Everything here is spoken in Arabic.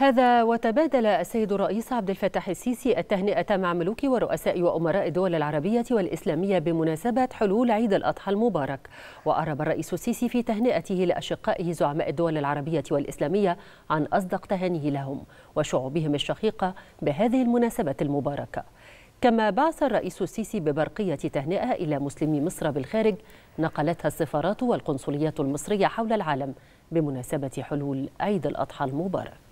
هذا وتبادل السيد الرئيس عبد الفتاح السيسي التهنئة مع ملوك ورؤساء وأمراء الدول العربية والإسلامية بمناسبة حلول عيد الأضحى المبارك وأعرب الرئيس السيسي في تهنئته لأشقائه زعماء الدول العربية والإسلامية عن أصدق تهانيه لهم وشعوبهم الشقيقة بهذه المناسبة المباركة كما بعث الرئيس السيسي ببرقية تهنئة إلى مسلمي مصر بالخارج نقلتها السفارات والقنصليات المصرية حول العالم بمناسبة حلول عيد الأضحى المبارك